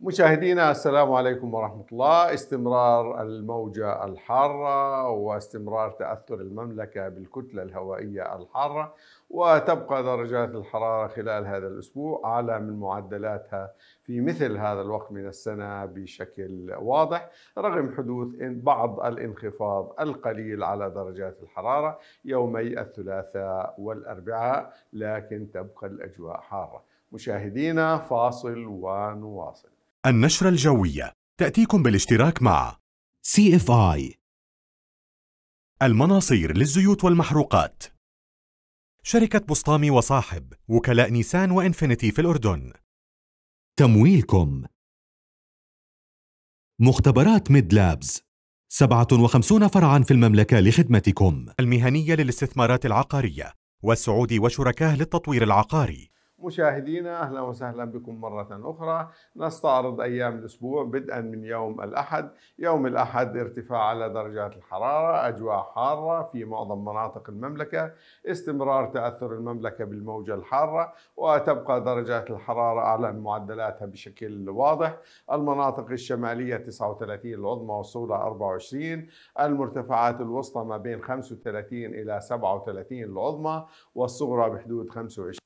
مشاهدينا السلام عليكم ورحمة الله استمرار الموجة الحارة واستمرار تأثر المملكة بالكتلة الهوائية الحارة وتبقى درجات الحرارة خلال هذا الأسبوع أعلى من معدلاتها في مثل هذا الوقت من السنة بشكل واضح رغم حدوث بعض الانخفاض القليل على درجات الحرارة يومي الثلاثاء والأربعاء لكن تبقى الأجواء حارة مشاهدينا فاصل ونواصل النشرة الجوية تأتيكم بالاشتراك مع CFI المناصير للزيوت والمحروقات شركة بسطامي وصاحب وكلاء نيسان وإنفينيتي في الأردن تمويلكم مختبرات ميد لابز 57 فرعا في المملكة لخدمتكم المهنية للاستثمارات العقارية والسعودي وشركاه للتطوير العقاري مشاهدينا أهلا وسهلا بكم مرة أخرى نستعرض أيام الأسبوع بدءا من يوم الأحد يوم الأحد ارتفاع على درجات الحرارة أجواء حارة في معظم مناطق المملكة استمرار تأثر المملكة بالموجة الحارة وتبقى درجات الحرارة أعلى من معدلاتها بشكل واضح المناطق الشمالية 39 العظمى والصولة 24 المرتفعات الوسطى ما بين 35 إلى 37 العظمى والصغرى بحدود 25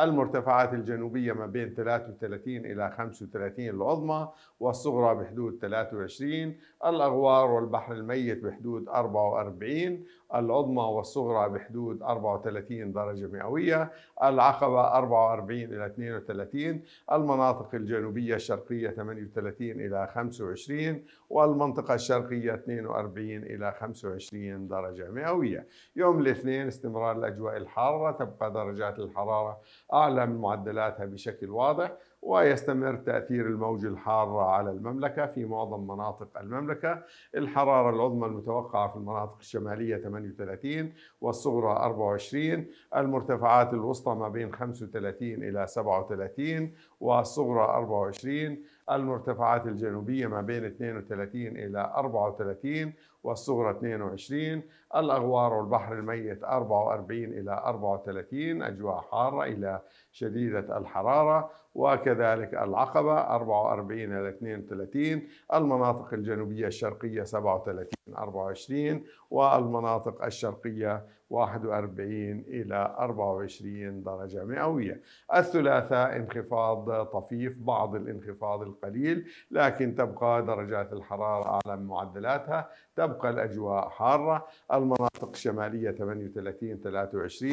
المرتفعات المرتفعات الجنوبية ما بين 33 إلى 35 العظمى والصغرى بحدود 23 الأغوار والبحر الميت بحدود 44 العظمى والصغرى بحدود 34 درجة مئوية العقبة 44 إلى 32 المناطق الجنوبية الشرقية 38 إلى 25 والمنطقة الشرقية 42 إلى 25 درجة مئوية يوم الاثنين استمرار الأجواء الحارة تبقى درجات الحرارة أعلى من معدلاتها بشكل واضح ويستمر تأثير الموج الحارة على المملكة في معظم مناطق المملكة الحرارة العظمى المتوقعة في المناطق الشمالية 38 والصغرى 24 المرتفعات الوسطى ما بين 35 إلى 37 والصغرى 24 المرتفعات الجنوبية ما بين 32 إلى 34 والصغرى 22 الأغوار والبحر الميت 44 إلى 34 أجواء حارة إلى شديدة الحرارة وكذلك العقبة 44 إلى 32 المناطق الجنوبية الشرقية 37 من 24 والمناطق الشرقية 41 إلى 24 درجة مئوية الثلاثاء انخفاض طفيف بعض الانخفاض القليل لكن تبقى درجات الحرارة أعلى من معدلاتها تبقى الأجواء حارة المناطق الشمالية 38 23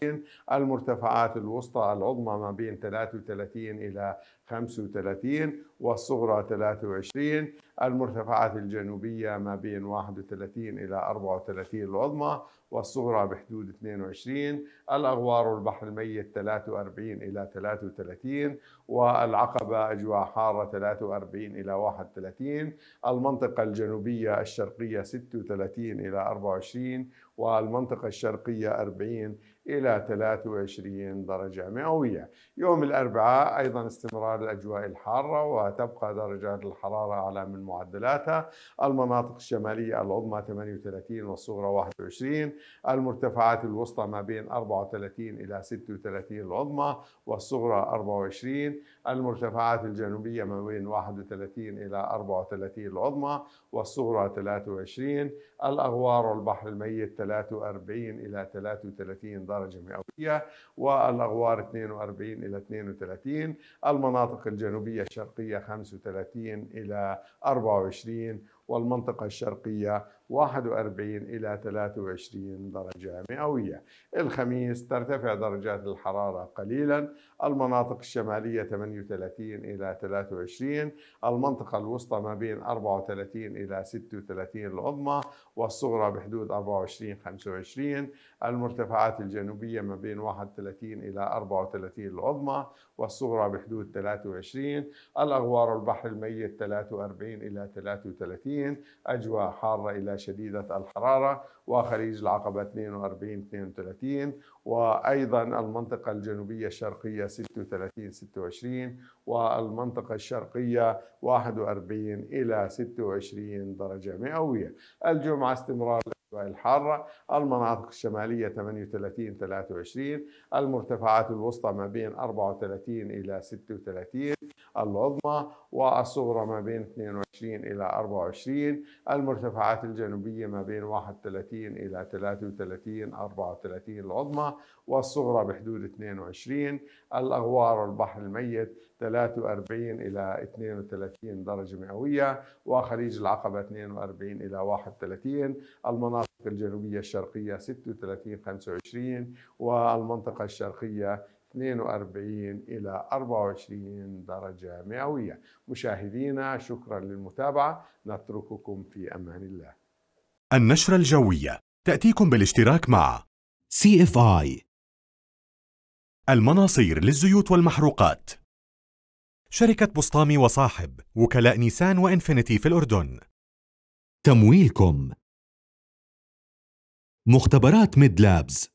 المرتفعات الوسطى العظمى ما بين 33 إلى 35 والصغرى 23 المرتفعات الجنوبية ما بين 31 إلى 34 العظمى والصغرى بحدود 22 الأغوار والبحر الميت 43 إلى 33 والعقبة أجواء حارة 43 إلى 31 المنطقة الجنوبية الشرقية 36 إلى 24 والمنطقة الشرقية 40 إلى 23 درجة مئوية يوم الأربعاء أيضا استمرار الأجواء الحارة وتبقى درجات الحرارة أعلى من معدلاتها المناطق الشمالية العظمى 38 والصغرى 21 المرتفعات الوسطى ما بين 34 إلى 36 العظمى والصغرى 24 المرتفعات الجنوبية ما بين 31 إلى 34 العظمى والصغرى 23 الأغوار والبحر الميت 43 إلى 33 درجة مئوية والأغوار 42 إلى 32 المناطق الجنوبية الشرقية 35 إلى 24 والمنطقة الشرقية 41 إلى 23 درجة مئوية الخميس ترتفع درجات الحرارة قليلا المناطق الشمالية 38 إلى 23 المنطقة الوسطى ما بين 34 إلى 36 العظمى والصغرى بحدود 24 25 المرتفعات الجنوبية ما بين 31 إلى 34 العظمى والصغرى بحدود 23 الأغوار البحر الميت 43 إلى 33 الجنوبيين أجواء حارة إلى شديدة الحرارة وخليج العقبة 42 32 وأيضا المنطقة الجنوبية الشرقية 36 26 والمنطقة الشرقية 41 إلى 26 درجة مئوية الجمعة استمرار الحارة المناطق الشمالية 38 23 المرتفعات الوسطى ما بين 34 إلى 36 العظمى والصغرى ما بين 22 إلى 24 المرتفعات الجنوبية ما بين 31 إلى 33 34 العظمى والصغرى بحدود 22 الأغوار والبحر الميت 43 إلى 32 درجة مئوية وخليج العقبة 42 إلى 31 المناطق الجنوبية الشرقية 36 25 والمنطقة الشرقية 42 إلى 24 درجة مئوية مشاهدينا شكرا للمتابعة نترككم في أمان الله النشرة الجوية تأتيكم بالاشتراك مع CFI المناصير للزيوت والمحروقات شركة بسطامي وصاحب وكلاء نيسان وإنفينيتي في الأردن تمويلكم مختبرات ميد لابز